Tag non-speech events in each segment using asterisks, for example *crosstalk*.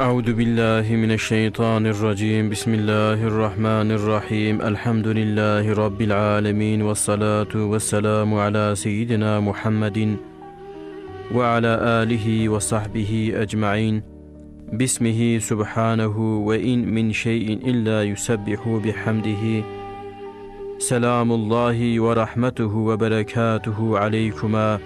أعوذ بالله من الشيطان الرجيم بسم الله الرحمن الرحيم الحمد لله رب العالمين والصلاة والسلام على سيدنا محمد وعلى آله وصحبه أجمعين بسمه سبحانه وإن من شيء إلا يسبح بحمده سلام الله ورحمته وبركاته عليكما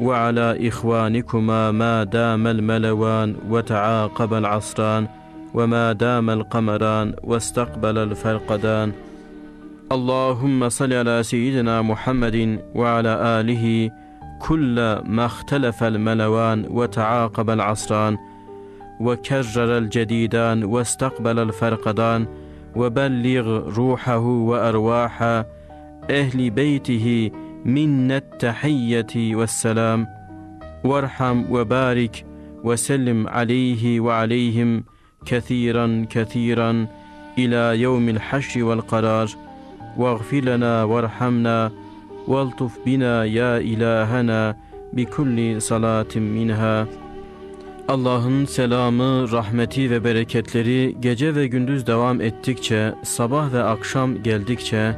وعلى إخوانكما ما دام الملوان وتعاقب العصران وما دام القمران واستقبل الفرقدان اللهم صل على سيدنا محمد وعلى آله كل ما اختلف الملوان وتعاقب العصران وكرر الجديدان واستقبل الفرقدان وبلغ روحه وارواح اهل بيته منا التحيه والسلام وارحم وبارك وسلم عليه وعليهم كثيرا كثيرا الى يوم الحشر والقرار واغفر لنا وارحمنا والطف بنا يا الهنا بكل صلاه منها Allah'ın selamı, rahmeti ve bereketleri gece ve gündüz devam ettikçe, sabah ve akşam geldikçe,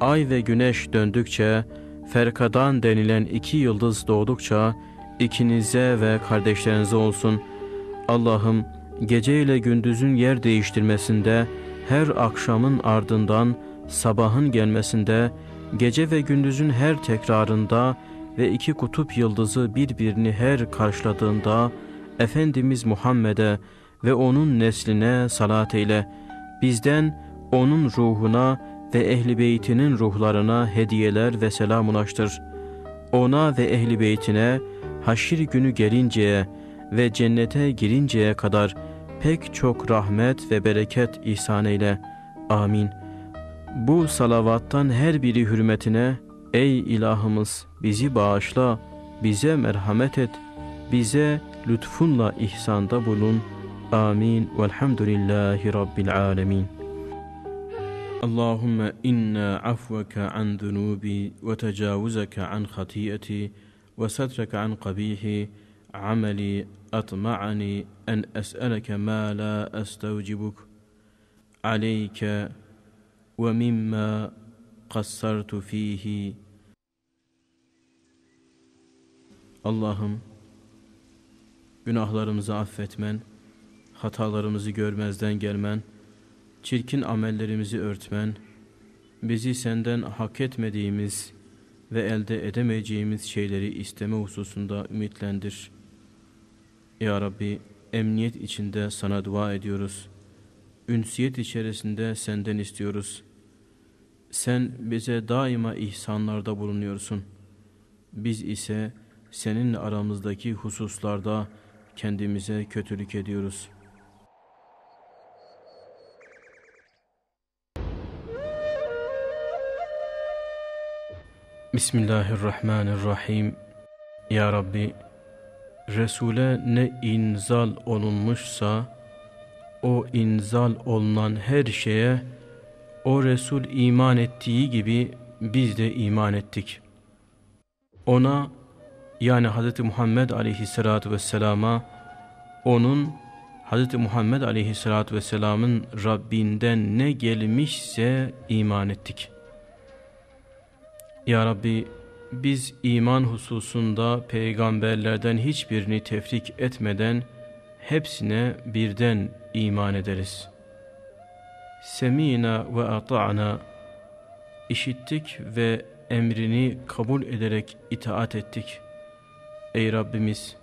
ay ve güneş döndükçe, ferkadan denilen iki yıldız doğdukça, ikinize ve kardeşlerinize olsun. Allah'ım gece ile gündüzün yer değiştirmesinde, her akşamın ardından sabahın gelmesinde, gece ve gündüzün her tekrarında ve iki kutup yıldızı birbirini her karşıladığında, Efendimiz Muhammed'e ve onun nesline salat eyle. Bizden onun ruhuna ve ehli beytinin ruhlarına hediyeler ve selam ulaştır. Ona ve ehli beytine haşir günü gelinceye ve cennete girinceye kadar pek çok rahmet ve bereket ihsan eyle. Amin. Bu salavattan her biri hürmetine ey ilahımız bizi bağışla, bize merhamet et, bize lütfunla ihsanda bulun. Amin. Velhamdülillahi Rabbil alemin. اللهم إنا عفوك عن an وتجاوزك عن خطيئتي وسترك عن قبيح عملي أطمعني أن أسألك ما لا أستوجبك عليك ومما قصرت فيه اللهم günahlarımızı affetmen, hatalarımızı görmezden gelmen, çirkin amellerimizi örtmen, bizi senden hak etmediğimiz ve elde edemeyeceğimiz şeyleri isteme hususunda ümitlendir. Ya Rabbi, emniyet içinde sana dua ediyoruz. Ünsiyet içerisinde senden istiyoruz. Sen bize daima ihsanlarda bulunuyorsun. Biz ise seninle aramızdaki hususlarda, kendimize kötülük ediyoruz. Bismillahirrahmanirrahim. Ya Rabbi, Resul'e ne inzal olunmuşsa, o inzal olunan her şeye o Resul iman ettiği gibi biz de iman ettik. Ona yani Hazreti Muhammed aleyhissalatu vesselama onun Hazreti Muhammed aleyhissalatu vesselamın Rabbinden ne gelmişse iman ettik. Ya Rabbi biz iman hususunda peygamberlerden hiçbirini tefrik etmeden hepsine birden iman ederiz. Semina ve ata'na işittik ve emrini kabul ederek itaat ettik.'' Ey Rabbimiz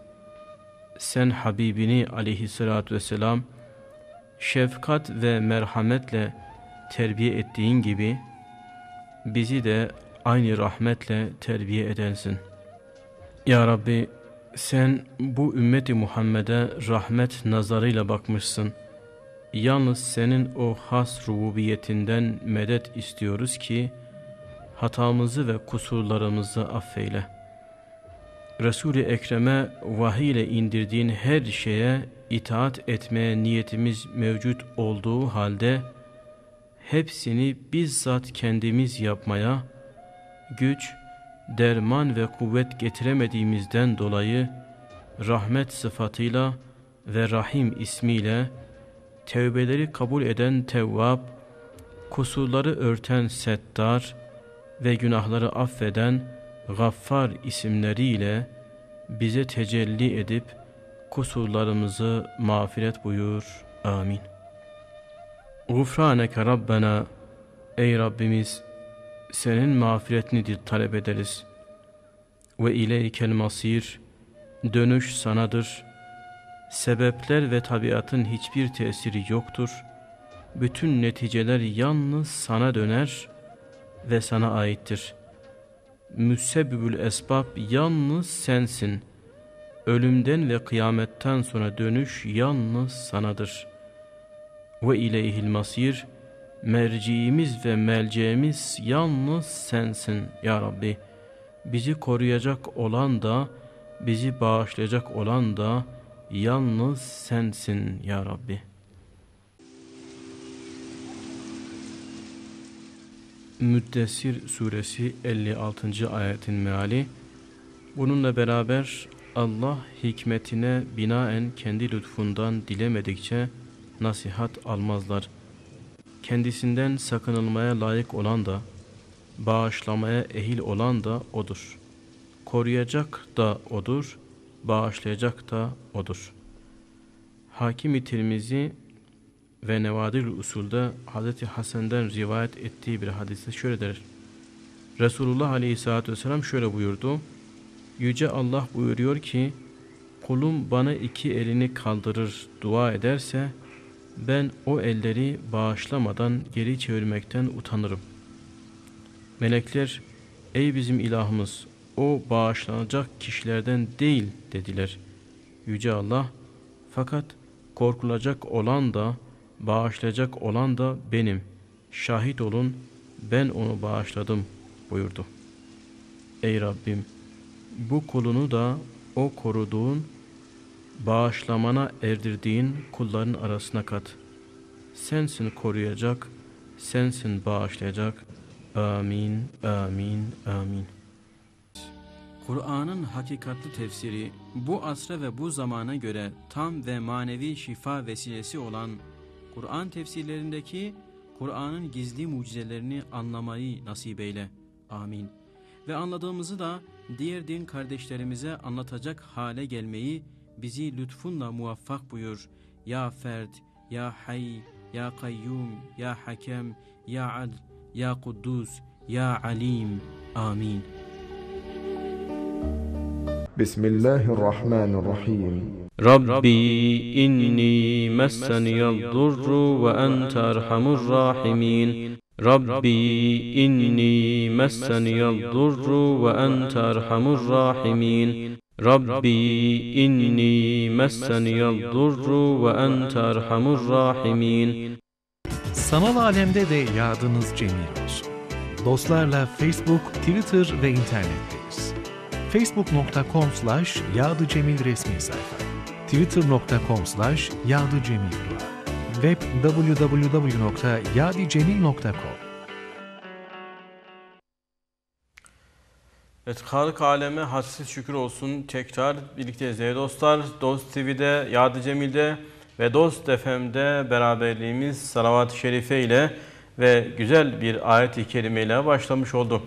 sen Habibini aleyhissalatü vesselam şefkat ve merhametle terbiye ettiğin gibi bizi de aynı rahmetle terbiye edensin. Ya Rabbi sen bu ümmeti Muhammed'e rahmet nazarıyla bakmışsın. Yalnız senin o has rububiyetinden medet istiyoruz ki hatamızı ve kusurlarımızı affeyle.'' Resul-i Ekrem'e vahiy ile indirdiğin her şeye itaat etmeye niyetimiz mevcut olduğu halde hepsini bizzat kendimiz yapmaya güç, derman ve kuvvet getiremediğimizden dolayı rahmet sıfatıyla ve rahim ismiyle tevbeleri kabul eden tevvab, kusurları örten settar ve günahları affeden Gaffar isimleriyle bize tecelli edip kusurlarımızı mağfiret buyur. Amin. Gufraneke Rabbena Ey Rabbimiz senin mağfiretini talep ederiz. Ve ileykel masir dönüş sanadır. Sebepler ve tabiatın hiçbir tesiri yoktur. Bütün neticeler yalnız sana döner ve sana aittir.'' müsebbibül esbab yalnız sensin. Ölümden ve kıyametten sonra dönüş yalnız sanadır. Ve ileyhil masir, merciğimiz ve melceğimiz yalnız sensin ya Rabbi. Bizi koruyacak olan da, bizi bağışlayacak olan da yalnız sensin ya Rabbi.'' Müddessir suresi 56. ayetin meali Bununla beraber Allah hikmetine binaen kendi lütfundan dilemedikçe nasihat almazlar. Kendisinden sakınılmaya layık olan da, bağışlamaya ehil olan da O'dur. Koruyacak da O'dur, bağışlayacak da O'dur. Hakimi Tirmizi ve nevadil usulde Hz. Hasan'dan rivayet ettiği bir hadiste şöyle der. Resulullah Aleyhisselatü Vesselam şöyle buyurdu. Yüce Allah buyuruyor ki, Kulum bana iki elini kaldırır, dua ederse, ben o elleri bağışlamadan geri çevirmekten utanırım. Melekler, ey bizim ilahımız, o bağışlanacak kişilerden değil dediler. Yüce Allah, fakat korkulacak olan da bağışlayacak olan da benim. Şahit olun ben onu bağışladım buyurdu. Ey Rabbim bu kulunu da o koruduğun bağışlamana erdirdiğin kulların arasına kat. Sensin koruyacak, sensin bağışlayacak. Amin, amin, amin. Kur'an'ın hakikatli tefsiri bu asra ve bu zamana göre tam ve manevi şifa vesilesi olan Kur'an tefsirlerindeki Kur'an'ın gizli mucizelerini anlamayı nasip eyle. Amin. Ve anladığımızı da diğer din kardeşlerimize anlatacak hale gelmeyi bizi lütfunla muvaffak buyur. Ya Ferd, Ya Hay, Ya Kayyum, Ya Hakem, Ya Adl, Ya Kuddus, Ya Alim. Amin. Bismillahirrahmanirrahim. Rabbi inni messeniyel durru ve ente erhamur rahimin. Rabbi inni messeniyel durru ve ente erhamur rahimin. Rabbi inni messeniyel durru ve ente erhamur rahimin. Sanal alemde de yardımınız cemil olsun. Dostlarla Facebook, Twitter ve internetteyiz. facebook.com slash yağdıcemil resmi sayfa twitter.com slash yadicemildua web www.yadicemil.com Evet, Harık Aleme hadsiz şükür olsun. Tekrar birlikteyiz değerli dostlar. Dost TV'de, Yadi Cemil'de ve Dost FM'de beraberliğimiz salavat-ı şerife ile ve güzel bir ayet-i kerime ile başlamış oldu.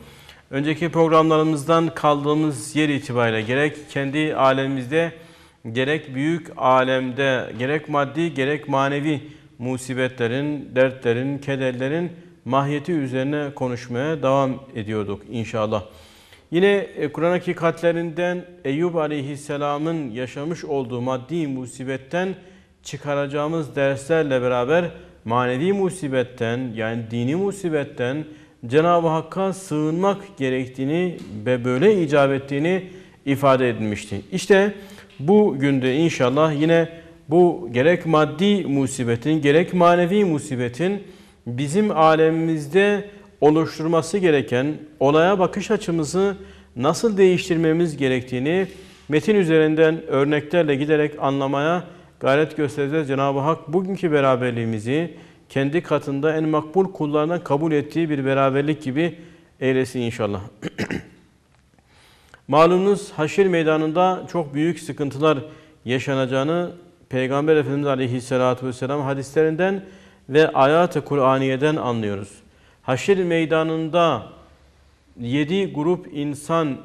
Önceki programlarımızdan kaldığımız yer itibariyle gerek kendi alemimizde gerek büyük alemde gerek maddi gerek manevi musibetlerin, dertlerin, kederlerin mahiyeti üzerine konuşmaya devam ediyorduk inşallah. Yine e, Kur'an hakikatlerinden Eyüp Aleyhisselam'ın yaşamış olduğu maddi musibetten çıkaracağımız derslerle beraber manevi musibetten yani dini musibetten Cenab-ı Hakk'a sığınmak gerektiğini ve böyle icap ettiğini ifade edilmişti. İşte bu bu günde inşallah yine bu gerek maddi musibetin gerek manevi musibetin bizim alemimizde oluşturması gereken olaya bakış açımızı nasıl değiştirmemiz gerektiğini metin üzerinden örneklerle giderek anlamaya gayret göstereceğiz. Cenab-ı Hak bugünkü beraberliğimizi kendi katında en makbul kullarına kabul ettiği bir beraberlik gibi eylesin inşallah. *clears throat* Malumunuz haşir meydanında çok büyük sıkıntılar yaşanacağını Peygamber Efendimiz Aleyhisselatü Vesselam hadislerinden ve ayat-ı Kur'aniye'den anlıyoruz. Haşir meydanında yedi grup insan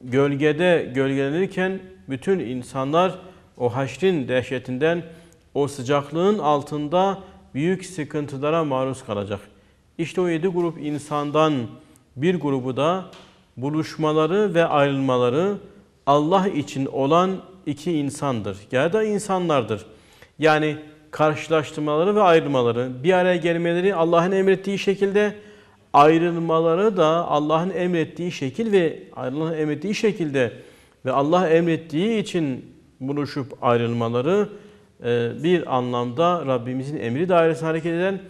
gölgede gölgelenirken bütün insanlar o haşrin dehşetinden, o sıcaklığın altında büyük sıkıntılara maruz kalacak. İşte o yedi grup insandan bir grubu da buluşmaları ve ayrılmaları Allah için olan iki insandır. Ya da insanlardır. Yani karşılaştırmaları ve ayrılmaları, bir araya gelmeleri Allah'ın emrettiği şekilde, ayrılmaları da Allah'ın emrettiği şekil ve Allah'ın emrettiği şekilde ve Allah emrettiği için buluşup ayrılmaları e, bir anlamda Rabbimizin emri dairesine hareket eden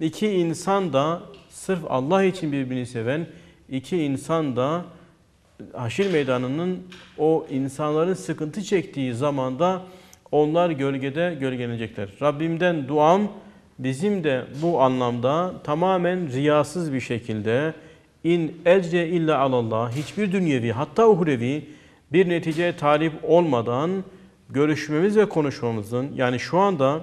iki insan da sırf Allah için birbirini seven, iki insan da haşir meydanının o insanların sıkıntı çektiği zamanda onlar gölgede gölgelenecekler. Rabbimden duam bizim de bu anlamda tamamen riyasız bir şekilde in ecre illa alallah hiçbir dünyevi hatta uhrevi bir neticeye talip olmadan görüşmemiz ve konuşmamızın yani şu anda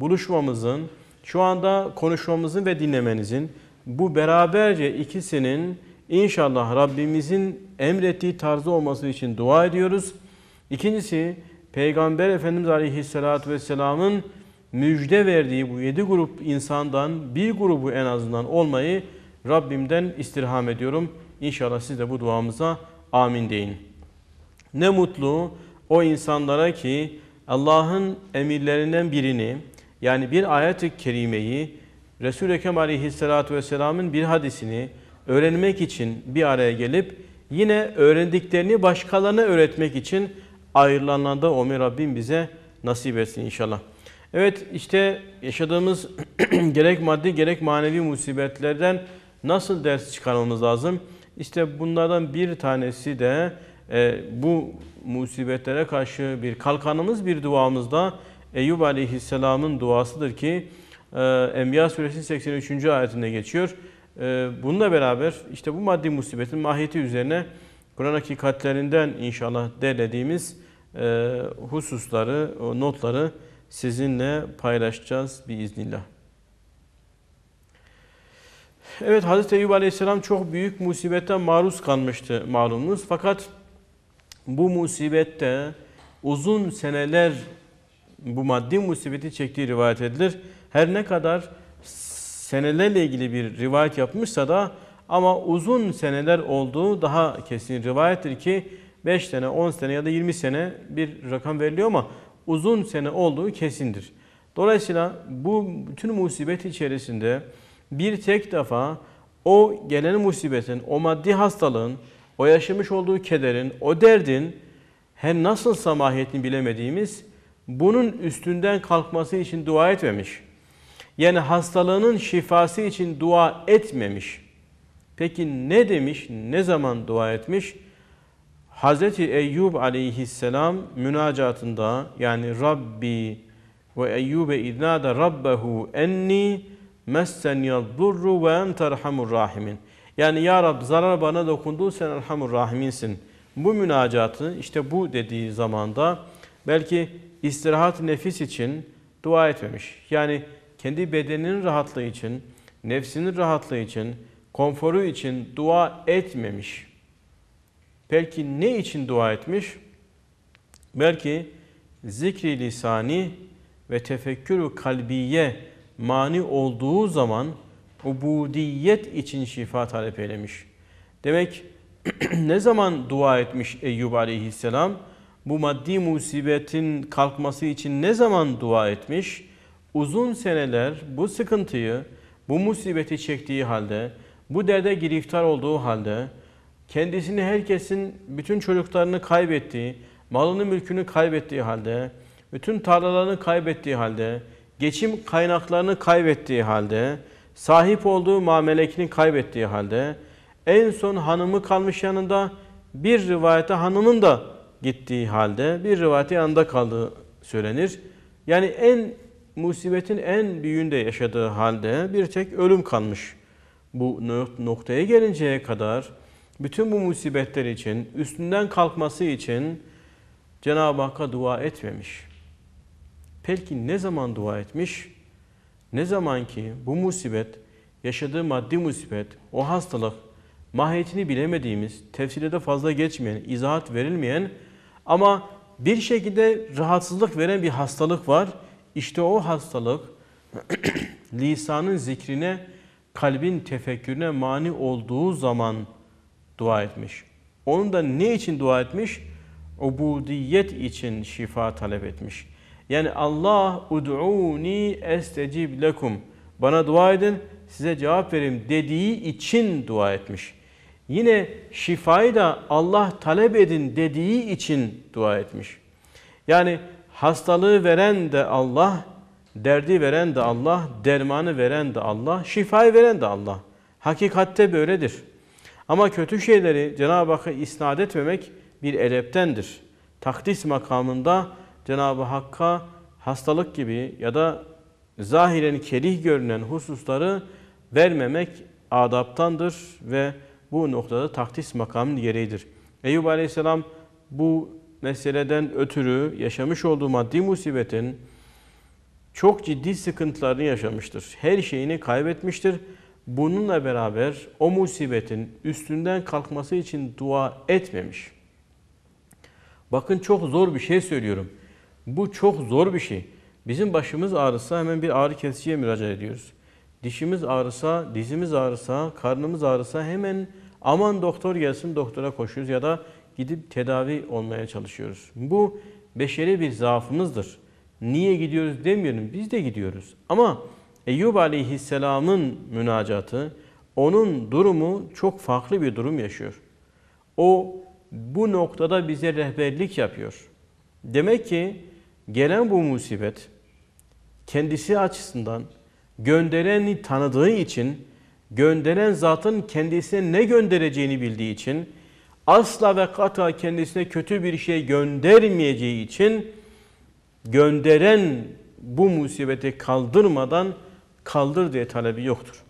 buluşmamızın şu anda konuşmamızın ve dinlemenizin bu beraberce ikisinin İnşallah Rabbimizin emrettiği tarzı olması için dua ediyoruz. İkincisi Peygamber Efendimiz Aleyhisselatü Vesselam'ın müjde verdiği bu yedi grup insandan bir grubu en azından olmayı Rabbimden istirham ediyorum. İnşallah siz de bu duamıza amin deyin. Ne mutlu o insanlara ki Allah'ın emirlerinden birini yani bir ayet-i kerimeyi Resul-i Ekrem Aleyhisselatü Vesselam'ın bir hadisini öğrenmek için bir araya gelip yine öğrendiklerini başkalarına öğretmek için ayrılanlarda Omer Rabbim bize nasip etsin inşallah. Evet işte yaşadığımız *clears throat* gerek maddi gerek manevi musibetlerden nasıl ders çıkarmamız lazım? İşte bunlardan bir tanesi de e, bu musibetlere karşı bir kalkanımız bir duamızda Eyyub Aleyhisselam'ın duasıdır ki e, Enbiya Suresinin 83. ayetinde geçiyor. Ee, bununla beraber işte bu maddi musibetin mahiyeti üzerine Kur'an hakikatlerinden inşallah derlediğimiz e, hususları, notları sizinle paylaşacağız bir iznillah. Evet Hazreti Eyüp Aleyhisselam çok büyük musibete maruz kalmıştı malumunuz. Fakat bu musibette uzun seneler bu maddi musibeti çektiği rivayet edilir. Her ne kadar senelerle ilgili bir rivayet yapmışsa da ama uzun seneler olduğu daha kesin rivayettir ki 5 sene, 10 sene ya da 20 sene bir rakam veriliyor ama uzun sene olduğu kesindir. Dolayısıyla bu bütün musibet içerisinde bir tek defa o gelen musibetin, o maddi hastalığın, o yaşamış olduğu kederin, o derdin her nasıl samahiyetini bilemediğimiz bunun üstünden kalkması için dua etmemiş. Yani hastalığının şifası için dua etmemiş. Peki ne demiş, ne zaman dua etmiş? Hz. Eyyub aleyhisselam münacatında yani Rabbi ve Eyyube idnâde Rabbehu enni messeniyel durru ve enterhamur rahimin. Yani Ya Rab zarar bana dokundu sen Erhamur Rahim'insin. Bu münacatı işte bu dediği zamanda belki istirahat nefis için dua etmemiş. Yani kendi bedeninin rahatlığı için, nefsinin rahatlığı için, konforu için dua etmemiş. Belki ne için dua etmiş? Belki zikri lisani ve tefekkürü kalbiye mani olduğu zaman ubudiyet için şifa talep eylemiş. Demek *clears throat* ne zaman dua etmiş Eyyub aleyhisselam? Bu maddi musibetin kalkması için ne zaman dua etmiş? uzun seneler bu sıkıntıyı, bu musibeti çektiği halde, bu derde giriftar olduğu halde, kendisini herkesin, bütün çocuklarını kaybettiği, malını mülkünü kaybettiği halde, bütün tarlalarını kaybettiği halde, geçim kaynaklarını kaybettiği halde, sahip olduğu mamelekini kaybettiği halde, en son hanımı kalmış yanında, bir rivayete hanımın da gittiği halde, bir rivayete yanında kaldığı söylenir. Yani en musibetin en büyüğünde yaşadığı halde bir tek ölüm kalmış. Bu noktaya gelinceye kadar bütün bu musibetler için, üstünden kalkması için Cenab-ı Hakk'a dua etmemiş. Peki ne zaman dua etmiş? Ne zaman ki bu musibet, yaşadığı maddi musibet, o hastalık, mahiyetini bilemediğimiz, tefsirde de fazla geçmeyen, izahat verilmeyen ama bir şekilde rahatsızlık veren bir hastalık var.'' İşte o hastalık *clears throat* lisanın zikrine, kalbin tefekkürüne mani olduğu zaman dua etmiş. Onun da ne için dua etmiş? Ubudiyet için şifa talep etmiş. Yani Allah ud'uni estecib lekum. Bana dua edin, size cevap verim dediği için dua etmiş. Yine şifayı da Allah talep edin dediği için dua etmiş. Yani Hastalığı veren de Allah, derdi veren de Allah, dermanı veren de Allah, şifayı veren de Allah. Hakikatte böyledir. Ama kötü şeyleri Cenab-ı Hakk'a isnat etmemek bir edeptendir. Takdis makamında Cenab-ı Hakk'a hastalık gibi ya da zahiren kerih görünen hususları vermemek adaptandır ve bu noktada takdis makamının gereğidir. Eyüp Aleyhisselam bu meseleden ötürü yaşamış olduğu maddi musibetin çok ciddi sıkıntılarını yaşamıştır. Her şeyini kaybetmiştir. Bununla beraber o musibetin üstünden kalkması için dua etmemiş. Bakın çok zor bir şey söylüyorum. Bu çok zor bir şey. Bizim başımız ağrısa hemen bir ağrı kesiciye müracaat ediyoruz. Dişimiz ağrısa, dizimiz ağrısa, karnımız ağrısa hemen aman doktor gelsin doktora koşuyoruz ya da gidip tedavi olmaya çalışıyoruz. Bu beşeri bir zaafımızdır. Niye gidiyoruz demiyorum. Biz de gidiyoruz. Ama Eyyub Aleyhisselam'ın münacatı, onun durumu çok farklı bir durum yaşıyor. O bu noktada bize rehberlik yapıyor. Demek ki gelen bu musibet kendisi açısından göndereni tanıdığı için, gönderen zatın kendisine ne göndereceğini bildiği için asla ve kata kendisine kötü bir şey göndermeyeceği için gönderen bu musibeti kaldırmadan kaldır diye talebi yoktur.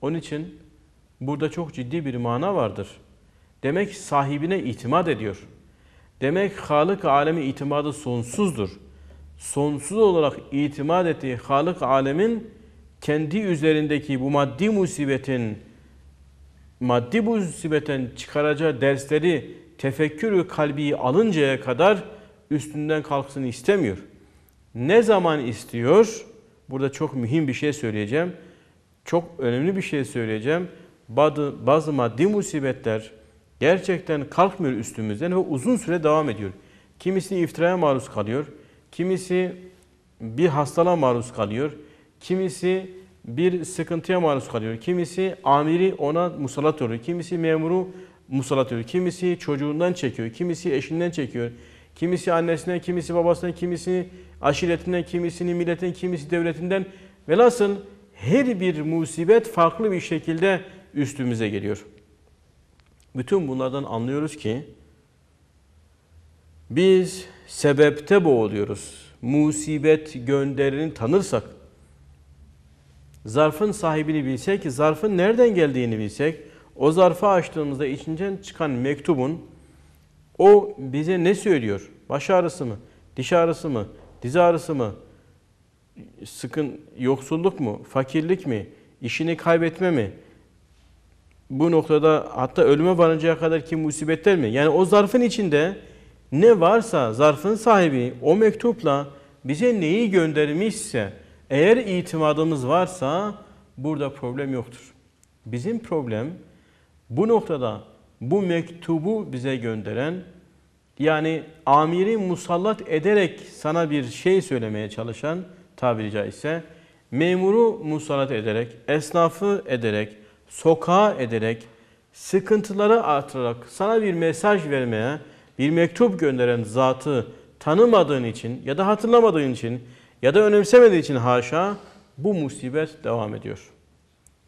Onun için burada çok ciddi bir mana vardır. Demek sahibine itimat ediyor. Demek Halık alemi itimadı sonsuzdur. Sonsuz olarak itimat ettiği Halık alemin kendi üzerindeki bu maddi musibetin maddi bu musibetten çıkaracağı dersleri tefekkürü kalbiyi alıncaya kadar üstünden kalksın istemiyor. Ne zaman istiyor? Burada çok mühim bir şey söyleyeceğim. Çok önemli bir şey söyleyeceğim. Bazı, bazı maddi musibetler gerçekten kalkmıyor üstümüzden ve uzun süre devam ediyor. Kimisi iftiraya maruz kalıyor. Kimisi bir hastalığa maruz kalıyor. Kimisi bir sıkıntıya maruz kalıyor. Kimisi amiri ona musallat oluyor. Kimisi memuru musallat oluyor. Kimisi çocuğundan çekiyor. Kimisi eşinden çekiyor. Kimisi annesinden, kimisi babasından, kimisi aşiretinden, kimisini milletin, kimisi devletinden. Velhasıl her bir musibet farklı bir şekilde üstümüze geliyor. Bütün bunlardan anlıyoruz ki biz sebepte boğuluyoruz. Musibet gönderini tanırsak zarfın sahibini bilsek, zarfın nereden geldiğini bilsek, o zarfı açtığımızda içinden çıkan mektubun o bize ne söylüyor? Baş ağrısı mı? Diş ağrısı mı? Diz ağrısı mı? Sıkın yoksulluk mu? Fakirlik mi? İşini kaybetme mi? Bu noktada hatta ölüme varıncaya kadar ki musibetler mi? Yani o zarfın içinde ne varsa zarfın sahibi o mektupla bize neyi göndermişse eğer itimadımız varsa burada problem yoktur. Bizim problem bu noktada bu mektubu bize gönderen yani amiri musallat ederek sana bir şey söylemeye çalışan tabiri caizse memuru musallat ederek, esnafı ederek, sokağa ederek, sıkıntıları artırarak sana bir mesaj vermeye, bir mektup gönderen zatı tanımadığın için ya da hatırlamadığın için ya da önemsemediği için haşa bu musibet devam ediyor.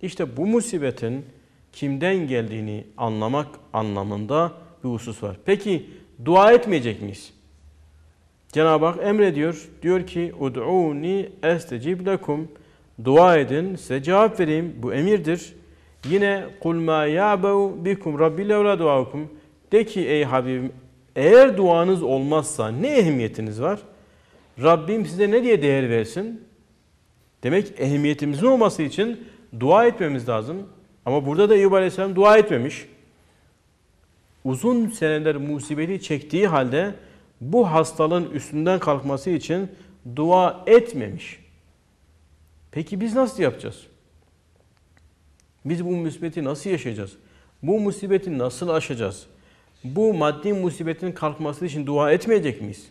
İşte bu musibetin kimden geldiğini anlamak anlamında bir husus var. Peki dua etmeyecek miyiz? Cenab-ı Hak emrediyor. Diyor ki ud'uni estecib lekum. Dua edin size cevap vereyim. Bu emirdir. Yine kul ma ya'bu bikum rabbi levla duakum. De ki ey Habibim eğer duanız olmazsa ne ehemmiyetiniz var?'' Rabbim size ne diye değer versin? Demek ehemmiyetimizin olması için dua etmemiz lazım. Ama burada da Eyyub Aleyhisselam dua etmemiş. Uzun seneler musibeti çektiği halde bu hastalığın üstünden kalkması için dua etmemiş. Peki biz nasıl yapacağız? Biz bu musibeti nasıl yaşayacağız? Bu musibeti nasıl aşacağız? Bu maddi musibetin kalkması için dua etmeyecek miyiz?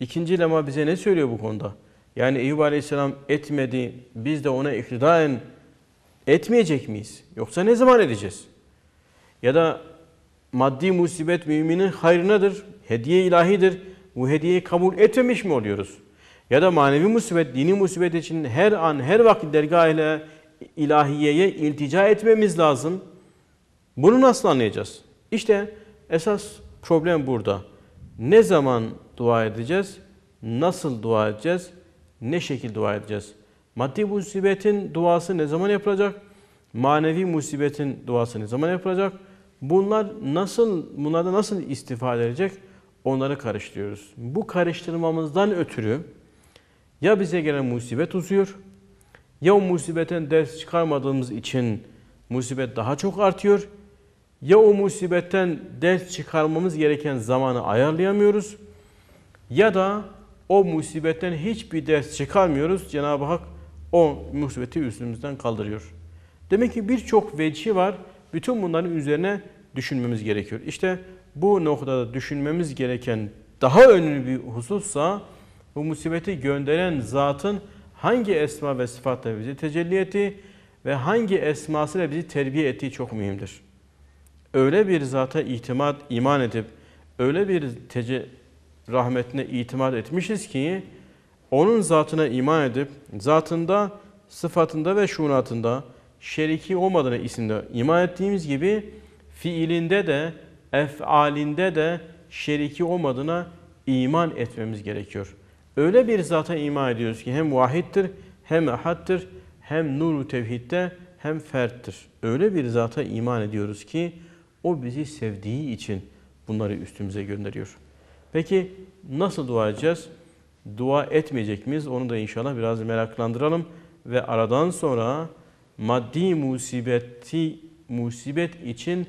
İkinci lema bize ne söylüyor bu konuda? Yani Eyüp Aleyhisselam etmedi, biz de ona iktidaen etmeyecek miyiz? Yoksa ne zaman edeceğiz? Ya da maddi musibet müminin hayrınadır, hediye ilahidir. Bu hediyeyi kabul etmemiş mi oluyoruz? Ya da manevi musibet, dini musibet için her an, her vakit dergah ilahiyeye iltica etmemiz lazım. Bunu nasıl anlayacağız? İşte esas problem burada. Ne zaman dua edeceğiz? Nasıl dua edeceğiz? Ne şekil dua edeceğiz? Maddi musibetin duası ne zaman yapılacak? Manevi musibetin duası ne zaman yapılacak? Bunlar nasıl, bunlarda nasıl istifade edecek? Onları karıştırıyoruz. Bu karıştırmamızdan ötürü ya bize gelen musibet uzuyor, ya o musibetten ders çıkarmadığımız için musibet daha çok artıyor, ya o musibetten ders çıkarmamız gereken zamanı ayarlayamıyoruz.'' ya da o musibetten hiçbir ders çıkarmıyoruz. Cenab-ı Hak o musibeti üstümüzden kaldırıyor. Demek ki birçok vecihi var. Bütün bunların üzerine düşünmemiz gerekiyor. İşte bu noktada düşünmemiz gereken daha önemli bir husussa bu musibeti gönderen zatın hangi esma ve sıfatla bizi tecelli ettiği ve hangi esmasıyla bizi terbiye ettiği çok mühimdir. Öyle bir zata itimat, iman edip öyle bir tece, rahmetine itimat etmişiz ki onun zatına iman edip zatında, sıfatında ve şunatında şeriki olmadığına isimde iman ettiğimiz gibi fiilinde de efalinde de şeriki olmadığına iman etmemiz gerekiyor. Öyle bir zata iman ediyoruz ki hem vahittir, hem ehattır, hem nuru tevhidde, hem ferttir. Öyle bir zata iman ediyoruz ki o bizi sevdiği için bunları üstümüze gönderiyor. Peki nasıl dua edeceğiz? Dua etmeyecek miyiz? Onu da inşallah biraz meraklandıralım. Ve aradan sonra maddi musibeti, musibet için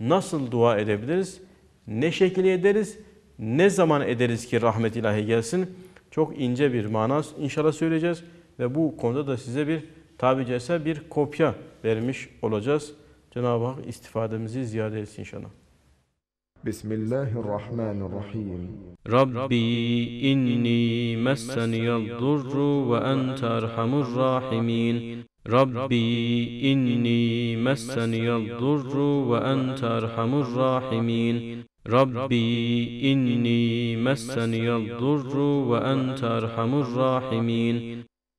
nasıl dua edebiliriz? Ne şekilde ederiz? Ne zaman ederiz ki rahmet ilahi gelsin? Çok ince bir manas inşallah söyleyeceğiz. Ve bu konuda da size bir tabi caizse bir kopya vermiş olacağız. Cenab-ı Hak istifademizi ziyade etsin inşallah. بسم الله الرحمن الرحيم ربي إني مسني الضر وأنت أرحم الراحمين ربي إني مسني الضر وأنت أرحم الراحمين ربي إني مسني الضر وأنت أرحم الراحمين